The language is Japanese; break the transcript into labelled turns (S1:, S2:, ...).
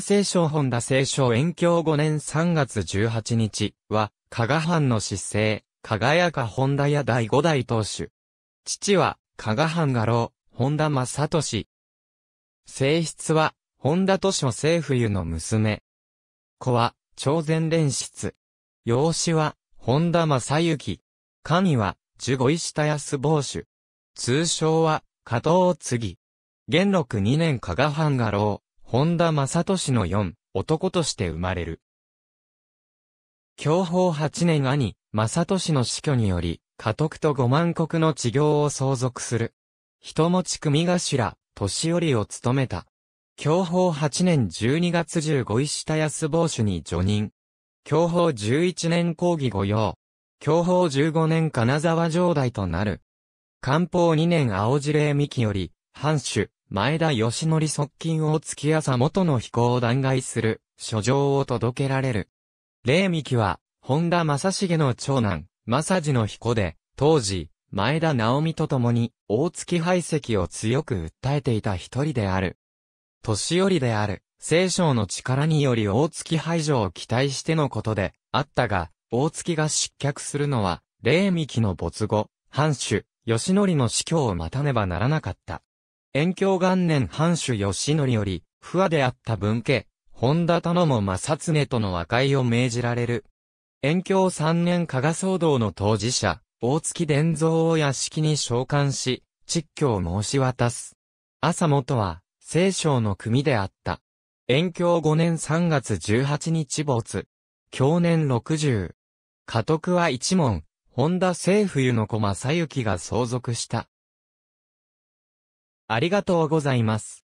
S1: 聖書本田聖書延教5年3月18日は、加賀藩の失勢、輝か本田屋第5代当主。父は、加賀藩家老、本田正俊。性質は、本田図書府ゆの娘。子は、朝鮮連室。養子は、本田正幸。神は、十五石田安坊主。通称は、加藤継ぎ。元禄二年加賀藩家老。本田正俊の四、男として生まれる。享保八年兄、正俊の死去により、家督と五万国の治業を相続する。人持ち組頭、年寄りを務めた。享保八年十二月十五石田安坊主に助任。享保十一年講義御用。享保十五年金沢城代となる。官報二年青汁江三木より、藩主、前田義則側近を月朝元の飛行を弾劾する、書状を届けられる。霊幹は、本田正成の長男、正治の彦で、当時、前田直美と共に、大月排斥を強く訴えていた一人である。年寄りである、聖書の力により大月排除を期待してのことで、あったが、大月が失脚するのは、霊幹の没後、藩主、義則の死去を待たねばならなかった。延京元年藩主義則より、不和であった文家、本田頼も正常との和解を命じられる。延京三年加賀騒動の当事者、大月伝蔵を屋敷に召喚し、蟄居を申し渡す。朝元は、清少の組であった。延京五年三月十八日没。去年六十。家督は一門、本田聖、冬の子正幸が相続した。ありがとうございます。